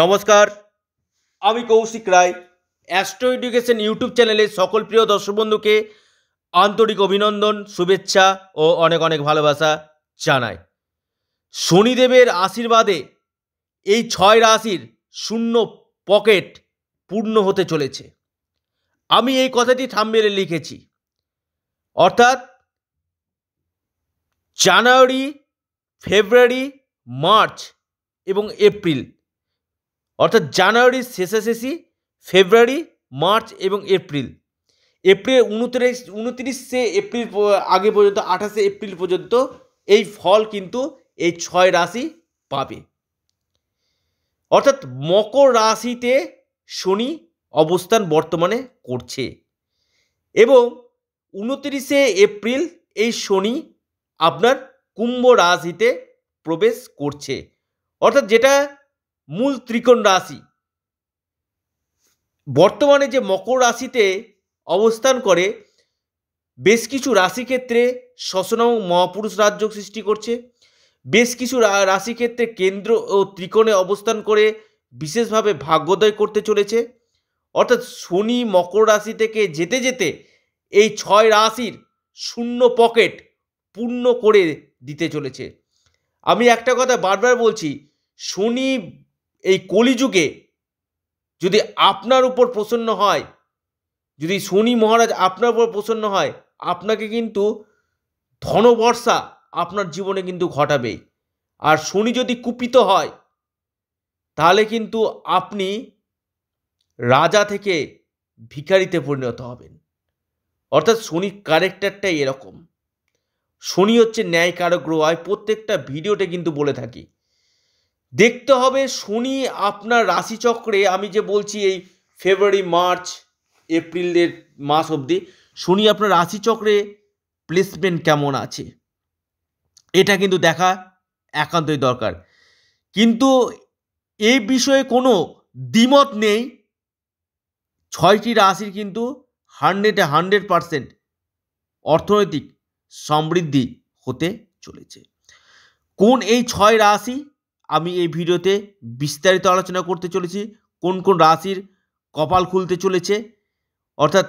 নমস্কার আমি Koushik Roy astro education YouTube চ্যানেলে সকল প্রিয় দর্শক বন্ধুকে আন্তরিক অভিনন্দন শুভেচ্ছা ও অনেক অনেক ভালোবাসা জানাই শনিদেবের আশীর্বাদে এই ছয় রাশির শূন্য পকেট পূর্ণ হতে চলেছে আমি এই কথাটি থাম্বেলে লিখেছি অর্থাৎ জানুয়ারি ফেব্রুয়ারি মার্চ এবং এপ্রিল অর্থাৎ জানুয়ারির শেষাশেষি ফেব্রুয়ারি মার্চ এবং এপ্রিল এপ্রিল উনত্রিশ উনত্রিশে এপ্রিল আগে পর্যন্ত আঠাশে এপ্রিল পর্যন্ত এই ফল কিন্তু এই ছয় রাশি পাবে অর্থাৎ মকর রাশিতে শনি অবস্থান বর্তমানে করছে এবং উনত্রিশে এপ্রিল এই শনি আপনার কুম্ভ রাশিতে প্রবেশ করছে অর্থাৎ যেটা মূল ত্রিকোণ রাশি বর্তমানে যে মকর রাশিতে অবস্থান করে বেশ কিছু রাশিক্ষেত্রে ও মহাপুরুষ রাজ্য সৃষ্টি করছে বেশ কিছু রাশিক্ষেত্রে কেন্দ্র ও ত্রিকোণে অবস্থান করে বিশেষভাবে ভাগ্যোদয় করতে চলেছে অর্থাৎ শনি মকর রাশি থেকে যেতে যেতে এই ছয় রাশির শূন্য পকেট পূর্ণ করে দিতে চলেছে আমি একটা কথা বারবার বলছি শনি এই কলিযুগে যদি আপনার উপর প্রসন্ন হয় যদি শনি মহারাজ আপনার উপর প্রসন্ন হয় আপনাকে কিন্তু ধনবর্ষা আপনার জীবনে কিন্তু ঘটাবে আর শনি যদি কুপিত হয় তাহলে কিন্তু আপনি রাজা থেকে ভিখারিতে পরিণত হবেন অর্থাৎ শনির ক্যারেক্টারটাই এরকম শনি হচ্ছে ন্যায় কারক গ্রহ প্রত্যেকটা ভিডিওতে কিন্তু বলে থাকি দেখতে হবে শনি আপনার রাশিচক্রে আমি যে বলছি এই ফেব্রুয়ারি মার্চ এপ্রিলের মাস অবধি শনি আপনার রাশিচক্রে প্লেসমেন্ট কেমন আছে এটা কিন্তু দেখা একান্তই দরকার কিন্তু এই বিষয়ে কোনো দ্বিমত নেই ছয়টি রাশির কিন্তু হান্ড্রেডে হান্ড্রেড পারসেন্ট অর্থনৈতিক সমৃদ্ধি হতে চলেছে কোন এই ছয় রাশি আমি এই ভিডিওতে বিস্তারিত আলোচনা করতে চলেছি কোন কোন রাশির কপাল খুলতে চলেছে অর্থাৎ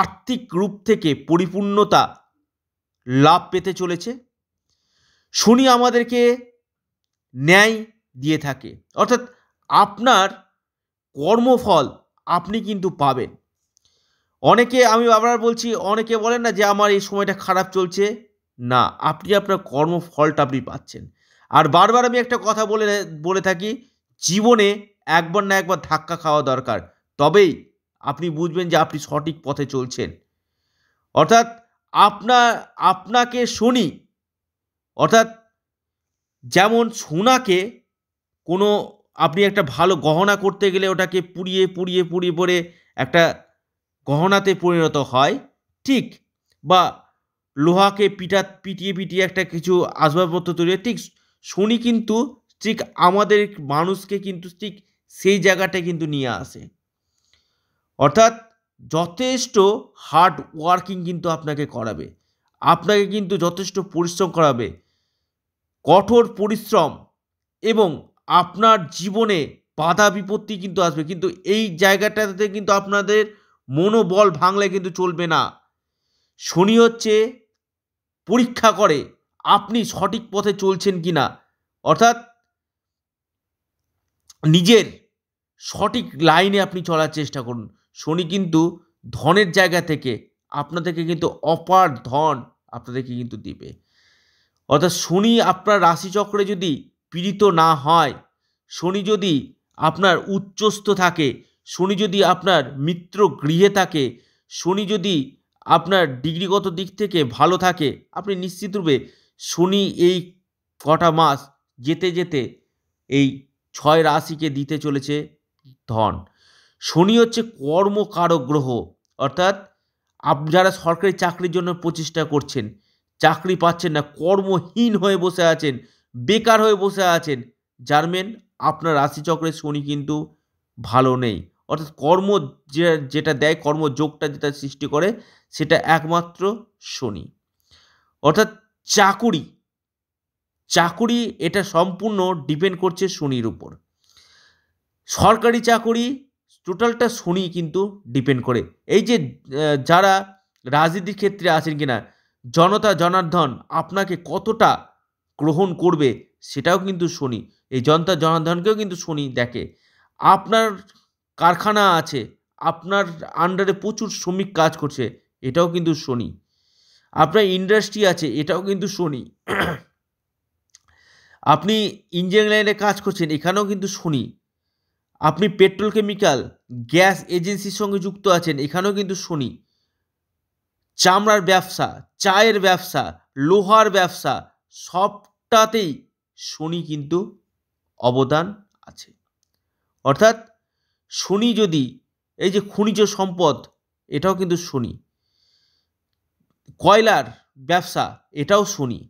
আর্থিক রূপ থেকে পরিপূর্ণতা লাভ পেতে চলেছে শনি আমাদেরকে ন্যায় দিয়ে থাকে অর্থাৎ আপনার কর্মফল আপনি কিন্তু পাবেন অনেকে আমি আবার বলছি অনেকে বলেন না যে আমার এই সময়টা খারাপ চলছে না আপনি আপনার কর্মফলটা আপনি পাচ্ছেন আর বারবার আমি একটা কথা বলে বলে থাকি জীবনে একবার না একবার ধাক্কা খাওয়া দরকার তবেই আপনি বুঝবেন যে আপনি সঠিক পথে চলছেন অর্থাৎ আপনার আপনাকে শুনি অর্থাৎ যেমন সোনাকে কোনো আপনি একটা ভালো গহনা করতে গেলে ওটাকে পুড়িয়ে পুড়িয়ে পুড়িয়ে পরে একটা গহনাতে পরিণত হয় ঠিক বা লোহাকে পিটা পিটিয়ে পিটিয়ে একটা কিছু আসবাবপত্র তৈরি ঠিক শনি কিন্তু ঠিক আমাদের মানুষকে কিন্তু ঠিক সেই জায়গাটা কিন্তু নিয়ে আসে অর্থাৎ যথেষ্ট হার্ড ওয়ার্কিং কিন্তু আপনাকে করাবে আপনাকে কিন্তু যথেষ্ট পরিশ্রম করাবে কঠোর পরিশ্রম এবং আপনার জীবনে বাধা বিপত্তি কিন্তু আসবে কিন্তু এই জায়গাটাতে কিন্তু আপনাদের মনোবল ভাঙলে কিন্তু চলবে না শনি হচ্ছে পরীক্ষা করে আপনি সঠিক পথে চলছেন কি না অর্থাৎ নিজের সঠিক লাইনে আপনি চলার চেষ্টা করুন শনি কিন্তু ধনের জায়গা থেকে আপনাদেরকে কিন্তু অপার ধন আপনাদেরকে কিন্তু দিবে অর্থাৎ শনি আপনার রাশিচক্রে যদি পীড়িত না হয় শনি যদি আপনার উচ্চস্থ থাকে শনি যদি আপনার মিত্র গৃহে থাকে শনি যদি আপনার ডিগ্রিগত দিক থেকে ভালো থাকে আপনি নিশ্চিতরূপে শনি এই কটা মাস যেতে যেতে এই ছয় রাশিকে দিতে চলেছে ধন শনি হচ্ছে কর্মকারক গ্রহ অর্থাৎ আপ যারা সরকারি চাকরির জন্য প্রচেষ্টা করছেন চাকরি পাচ্ছেন না কর্মহীন হয়ে বসে আছেন বেকার হয়ে বসে আছেন জানবেন আপনার রাশিচক্রে শনি কিন্তু ভালো নেই অর্থাৎ কর্ম যে যেটা দেয় কর্মযোগটা যেটা সৃষ্টি করে সেটা একমাত্র শনি অর্থাৎ চাকুরি চাকুরি এটা সম্পূর্ণ ডিপেন্ড করছে শনির উপর সরকারি চাকুরি টোটালটা শনি কিন্তু ডিপেন্ড করে এই যে যারা রাজনীতির ক্ষেত্রে আছেন কিনা জনতা জনার্দন আপনাকে কতটা গ্রহণ করবে সেটাও কিন্তু শনি এই জনতা জনার্দনকেও কিন্তু শনি দেখে আপনার কারখানা আছে আপনার আন্ডারে প্রচুর শ্রমিক কাজ করছে এটাও কিন্তু শনি আপনার ইন্ডাস্ট্রি আছে এটাও কিন্তু শনি আপনি ইঞ্জিনিয়ারিং লাইনে কাজ করছেন এখানেও কিন্তু শনি আপনি পেট্রোল কেমিক্যাল গ্যাস এজেন্সির সঙ্গে যুক্ত আছেন এখানেও কিন্তু শনি চামড়ার ব্যবসা চায়ের ব্যবসা লোহার ব্যবসা সবটাতেই শনি কিন্তু অবদান আছে অর্থাৎ শনি যদি এই যে খনিজ সম্পদ এটাও কিন্তু শনি কয়লার ব্যবসা এটাও শুনি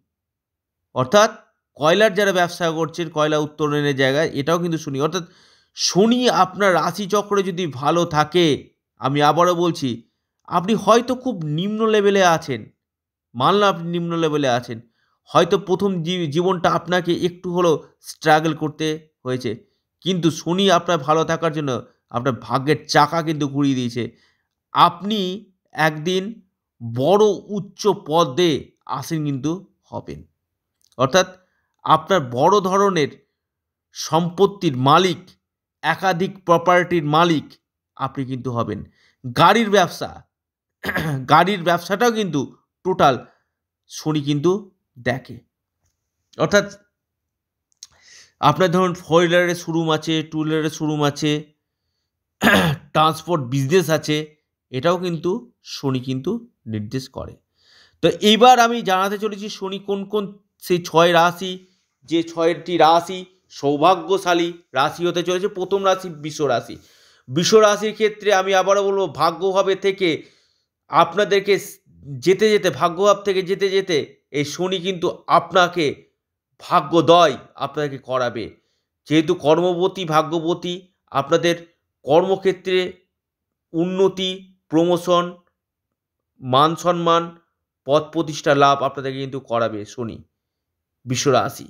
অর্থাৎ কয়লার যারা ব্যবসা করছেন কয়লা উত্তোলনের জায়গায় এটাও কিন্তু শুনি অর্থাৎ শনি আপনার রাশিচক্রে যদি ভালো থাকে আমি আবারও বলছি আপনি হয়তো খুব নিম্ন লেভেলে আছেন মানলাম আপনি নিম্ন লেভেলে আছেন হয়তো প্রথম জীবনটা আপনাকে একটু হলেও স্ট্রাগল করতে হয়েছে কিন্তু শুনি আপনার ভালো থাকার জন্য আপনার ভাগ্যের চাকা কিন্তু ঘুরিয়ে দিয়েছে আপনি একদিন বড় উচ্চ পদে আসেন কিন্তু হবেন অর্থাৎ আপনার বড় ধরনের সম্পত্তির মালিক একাধিক প্রপার্টির মালিক আপনি কিন্তু হবেন গাড়ির ব্যবসা গাড়ির ব্যবসাটাও কিন্তু টোটাল শনি কিন্তু দেখে অর্থাৎ আপনার ধরুন ফোর হুইলারের শোরুম আছে টু হুইলারের শোরুম আছে ট্রান্সপোর্ট বিজনেস আছে এটাও কিন্তু শনি কিন্তু নির্দেশ করে তো এইবার আমি জানাতে চলেছি শনি কোন কোন সেই ছয় রাশি যে ছয়টি রাশি সৌভাগ্যশালী রাশি হতে চলেছে প্রথম রাশি বিশ্ব রাশি বিশ্ব রাশির ক্ষেত্রে আমি আবারও বলবো ভাগ্যভাবে থেকে আপনাদেরকে যেতে যেতে ভাগ্যভাব থেকে যেতে যেতে এই শনি কিন্তু আপনাকে ভাগ্য দয় আপনাকে করাবে যেহেতু কর্মবতী ভাগ্যবতী আপনাদের কর্মক্ষেত্রে উন্নতি প্রমোশন মান সম্মান পদ প্রতিষ্ঠা লাভ আপনাদেরকে কিন্তু করাবে শনি বিশ্বরাশি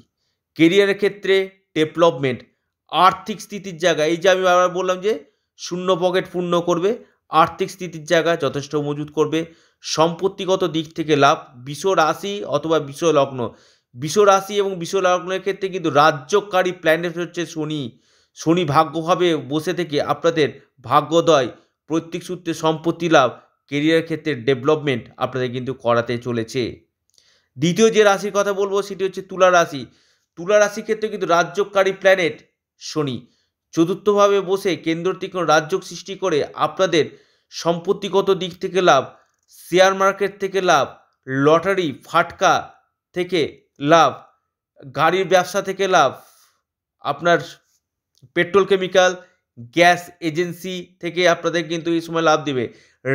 কেরিয়ারের ক্ষেত্রে ডেভেলপমেন্ট আর্থিক স্থিতির জায়গা এই যে আমি আবার বললাম যে শূন্য পকেট পূর্ণ করবে আর্থিক স্থিতির জায়গা যথেষ্ট মজুত করবে সম্পত্তিগত দিক থেকে লাভ বিশ্ব রাশি অথবা বিশ্ব লগ্ন বিশ্ব রাশি এবং বিশ্ব লগ্নের ক্ষেত্রে কিন্তু রাজ্যকারী প্ল্যানেট হচ্ছে শনি শনি ভাগ্যভাবে বসে থেকে আপনাদের ভাগ্যোদয় প্রত্যেক সূত্রে সম্পত্তি লাভ কেরিয়ার ক্ষেত্রে ডেভেলপমেন্ট আপনাদের কিন্তু করাতে চলেছে দ্বিতীয় যে রাশির কথা বলবো সেটি হচ্ছে তুলা রাশি তুলা রাশির ক্ষেত্রে কিন্তু রাজ্যকারী প্ল্যানেট শনি চতুর্থভাবে বসে কেন্দ্র থেকে রাজ্যক সৃষ্টি করে আপনাদের সম্পত্তিগত দিক থেকে লাভ শেয়ার মার্কেট থেকে লাভ লটারি ফাটকা থেকে লাভ গাড়ির ব্যবসা থেকে লাভ আপনার পেট্রোল কেমিক্যাল গ্যাস এজেন্সি থেকে আপনাদের কিন্তু এই সময় লাভ দেবে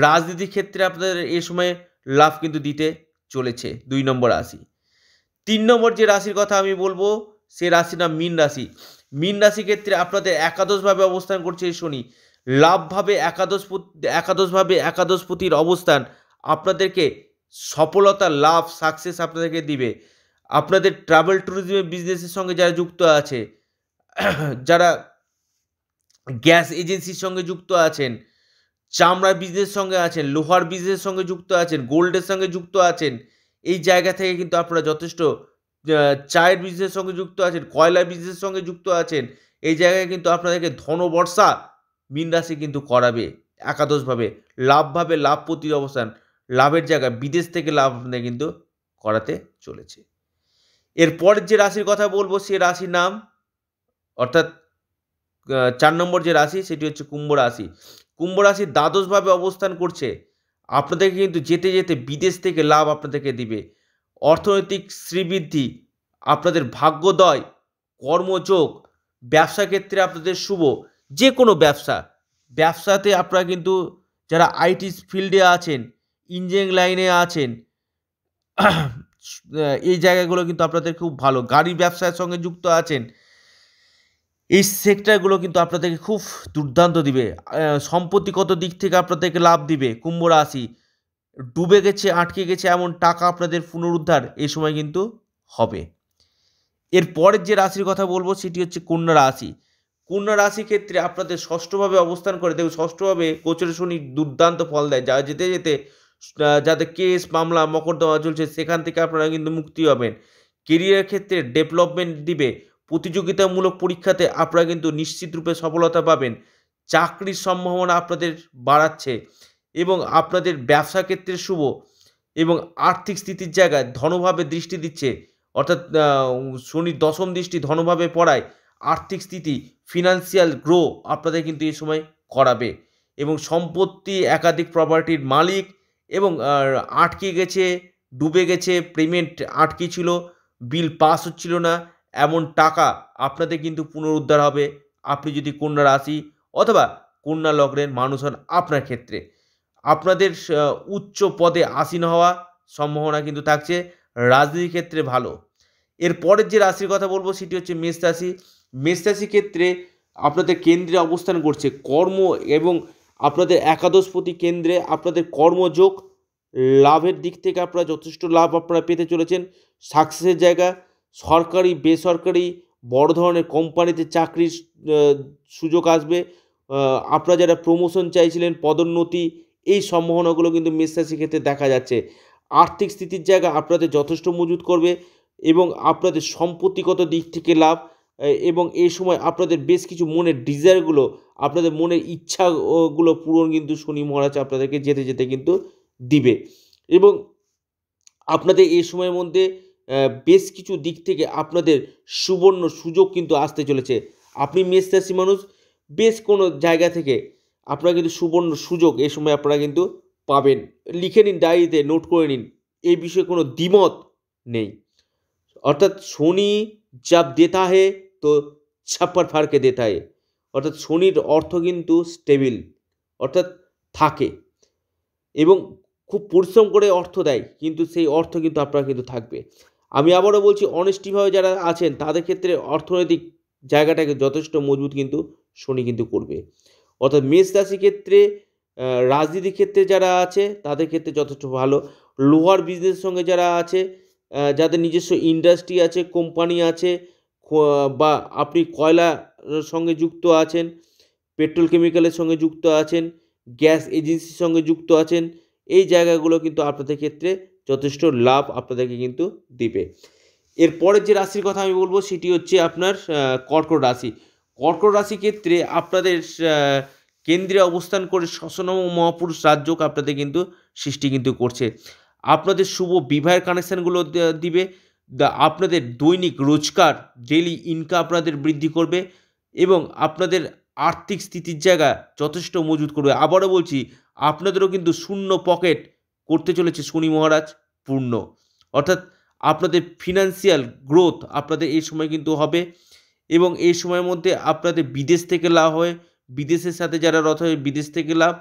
রাজনীতির ক্ষেত্রে আপনাদের এ সময়ে লাভ কিন্তু দিতে চলেছে দুই নম্বর রাশি তিন নম্বর যে রাশির কথা আমি বলবো সে রাশি নাম মিন রাশি মিন রাশি ক্ষেত্রে আপনাদের একাদশভাবে অবস্থান করছে এই শনি লাভভাবে একাদশ একাদশভাবে একাদশপতির অবস্থান আপনাদেরকে সফলতা লাভ সাকসেস আপনাদেরকে দিবে আপনাদের ট্রাভেল ট্যুরিজমের বিজনেসের সঙ্গে যারা যুক্ত আছে যারা গ্যাস এজেন্সির সঙ্গে যুক্ত আছেন চামড়ার বিজনেস সঙ্গে আছেন লোহার বিজনেস সঙ্গে যুক্ত আছেন গোল্ডের সঙ্গে যুক্ত আছেন এই জায়গা থেকে কিন্তু আপনারা যথেষ্ট চায়ের বিজনেস সঙ্গে যুক্ত আছেন কয়লা বিজনেস সঙ্গে যুক্ত আছেন এই জায়গায় কিন্তু আপনাদেরকে ধনবর্ষা মিনরাশি রাশি কিন্তু করাবে একাদশভাবে লাভভাবে লাভ প্রতি অবস্থান লাভের জায়গা বিদেশ থেকে লাভ আপনাদের কিন্তু করাতে চলেছে এরপরের যে রাশির কথা বলবো সে রাশির নাম অর্থাৎ চার নম্বর যে রাশি সেটি হচ্ছে কুম্ভ রাশি কুম্ভ রাশি দ্বাদশভাবে অবস্থান করছে আপনাদেরকে কিন্তু যেতে যেতে বিদেশ থেকে লাভ আপনাদেরকে দিবে অর্থনৈতিক শ্রীবৃদ্ধি আপনাদের ভাগ্যদয় কর্মযোগ ব্যবসা ক্ষেত্রে আপনাদের শুভ যে কোনো ব্যবসা ব্যবসাতে আপনারা কিন্তু যারা আইটি ফিল্ডে আছেন ইঞ্জিনিয়ারিং লাইনে আছেন এই জায়গাগুলো কিন্তু আপনাদের খুব ভালো গাড়ি ব্যবসার সঙ্গে যুক্ত আছেন এই সেক্টরগুলো কিন্তু আপনাদেরকে খুব দুর্দান্ত দিবে সম্পত্তিগত দিক থেকে আপনাদেরকে লাভ দিবে কুম্ভ রাশি ডুবে গেছে আটকে গেছে এমন টাকা আপনাদের পুনরুদ্ধার এই সময় কিন্তু হবে এর পরের যে রাশির কথা বলবো সেটি হচ্ছে কন্যা রাশি কন্যা রাশি ক্ষেত্রে আপনাদের ষষ্ঠভাবে অবস্থান করে দেখুন ষষ্ঠভাবে কোচের শনি দুর্দান্ত ফল দেয় যা যেতে যেতে যাতে কেস মামলা মকদ্দমা চলছে সেখান থেকে আপনারা কিন্তু মুক্তি পাবেন কেরিয়ার ক্ষেত্রে ডেভেলপমেন্ট দিবে প্রতিযোগিতামূলক পরীক্ষাতে আপনারা কিন্তু নিশ্চিতরূপে সফলতা পাবেন চাকরির সম্ভাবনা আপনাদের বাড়াচ্ছে এবং আপনাদের ব্যবসা ক্ষেত্রে শুভ এবং আর্থিক স্থিতির জায়গায় ধনভাবে দৃষ্টি দিচ্ছে অর্থাৎ শনির দশম দৃষ্টি ধনভাবে পড়ায় আর্থিক স্থিতি ফিনান্সিয়াল গ্রো আপনাদের কিন্তু এই সময় করাবে এবং সম্পত্তি একাধিক প্রপার্টির মালিক এবং আটকে গেছে ডুবে গেছে পেমেন্ট আটকে ছিল বিল পাস হচ্ছিল না এমন টাকা আপনাদের কিন্তু পুনরুদ্ধার হবে আপনি যদি কন্যা রাশি অথবা কন্যা লগ্নের মানুষ হন আপনার ক্ষেত্রে আপনাদের উচ্চ পদে আসীন হওয়া সম্ভাবনা কিন্তু থাকছে রাজনীতির ক্ষেত্রে ভালো এর পরের যে রাশির কথা বলবো সেটি হচ্ছে মেষ রাশি মেষ রাশি ক্ষেত্রে আপনাদের কেন্দ্রে অবস্থান করছে কর্ম এবং আপনাদের একাদশপতি কেন্দ্রে আপনাদের কর্মযোগ লাভের দিক থেকে আপনারা যথেষ্ট লাভ আপনারা পেতে চলেছেন সাকসেসের জায়গা সরকারি বেসরকারি বড় ধরনের কোম্পানিতে চাকরির সুযোগ আসবে আপনারা যারা প্রমোশন চাইছিলেন পদোন্নতি এই সম্ভাবনাগুলো কিন্তু মেষ রাশির ক্ষেত্রে দেখা যাচ্ছে আর্থিক স্থিতির জায়গা আপনাদের যথেষ্ট মজুত করবে এবং আপনাদের সম্পত্তিগত দিক থেকে লাভ এবং এই সময় আপনাদের বেশ কিছু মনের ডিজায়ারগুলো আপনাদের মনের ইচ্ছাগুলো পূরণ কিন্তু শনি মহারাজ আপনাদেরকে যেতে যেতে কিন্তু দিবে এবং আপনাদের এই সময়ের মধ্যে বেশ কিছু দিক থেকে আপনাদের সুবর্ণ সুযোগ কিন্তু আসতে চলেছে আপনি মেষ রাশি মানুষ বেশ কোনো জায়গা থেকে আপনারা কিন্তু সুবর্ণ সুযোগ এই সময় আপনারা কিন্তু পাবেন লিখে নিন ডায়েরিতে নোট করে নিন এই বিষয়ে কোনো দ্বিমত নেই অর্থাৎ শনি যাব দেতা হে তো ছাপ্পার ফারকে দেতা হে অর্থাৎ শনির অর্থ কিন্তু স্টেবিল অর্থাৎ থাকে এবং খুব পরিশ্রম করে অর্থ দেয় কিন্তু সেই অর্থ কিন্তু আপনারা কিন্তু থাকবে আমি আবারও বলছি অনেস্টিভাবে যারা আছেন তাদের ক্ষেত্রে অর্থনৈতিক জায়গাটাকে যথেষ্ট মজবুত কিন্তু শনি কিন্তু করবে অর্থাৎ মেষ রাশি ক্ষেত্রে রাজনীতির ক্ষেত্রে যারা আছে তাদের ক্ষেত্রে যথেষ্ট ভালো লোহার বিজনেসের সঙ্গে যারা আছে যাদের নিজস্ব ইন্ডাস্ট্রি আছে কোম্পানি আছে বা আপনি কয়লা সঙ্গে যুক্ত আছেন পেট্রোল কেমিক্যালের সঙ্গে যুক্ত আছেন গ্যাস এজেন্সির সঙ্গে যুক্ত আছেন এই জায়গাগুলো কিন্তু আপনাদের ক্ষেত্রে যথেষ্ট লাভ আপনাদেরকে কিন্তু দিবে এরপরের যে রাশির কথা আমি বলবো সেটি হচ্ছে আপনার কর্কট রাশি কর্কট রাশি ক্ষেত্রে আপনাদের কেন্দ্রে অবস্থান করে শশনম মহাপুরুষ রাজযোগ আপনাদের কিন্তু সৃষ্টি কিন্তু করছে আপনাদের শুভ বিবাহের কানেকশানগুলো দিবে আপনাদের দৈনিক রোজগার ডেলি ইনকাম আপনাদের বৃদ্ধি করবে এবং আপনাদের আর্থিক স্থিতির জায়গা যথেষ্ট মজুত করবে আবারও বলছি আপনাদেরও কিন্তু শূন্য পকেট করতে চলেছে শনি মহারাজ পূর্ণ অর্থাৎ আপনাদের ফিনান্সিয়াল গ্রোথ আপনাদের এই সময় কিন্তু হবে এবং এই সময়ের মধ্যে আপনাদের বিদেশ থেকে লাভ হয় বিদেশের সাথে যারা রথ হয় বিদেশ থেকে লাভ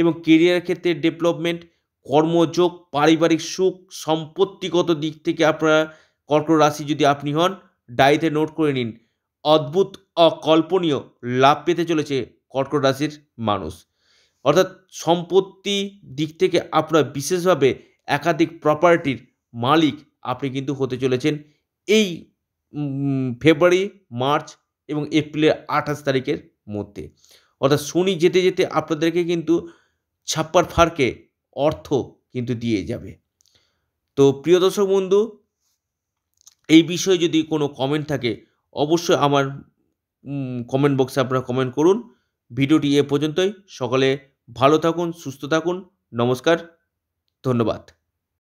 এবং কেরিয়ার ক্ষেত্রে ডেভেলপমেন্ট কর্মযোগ পারিবারিক সুখ সম্পত্তিগত দিক থেকে আপনারা কর্কট রাশি যদি আপনি হন ডায়েতে নোট করে নিন অদ্ভুত অকল্পনীয় লাভ পেতে চলেছে কর্কট রাশির মানুষ অর্থাৎ সম্পত্তি দিক থেকে আপনার বিশেষভাবে একাধিক প্রপার্টির মালিক আপনি কিন্তু হতে চলেছেন এই ফেব্রুয়ারি মার্চ এবং এপ্রিলের আঠাশ তারিখের মধ্যে অর্থাৎ শনি যেতে যেতে আপনাদেরকে কিন্তু ছাপ্পার ফারকে অর্থ কিন্তু দিয়ে যাবে তো প্রিয় দর্শক বন্ধু এই বিষয়ে যদি কোনো কমেন্ট থাকে অবশ্যই আমার কমেন্ট বক্সে আপনারা কমেন্ট করুন ভিডিওটি এ পর্যন্তই সকালে ভালো থাকুন সুস্থ থাকুন নমস্কার ধন্যবাদ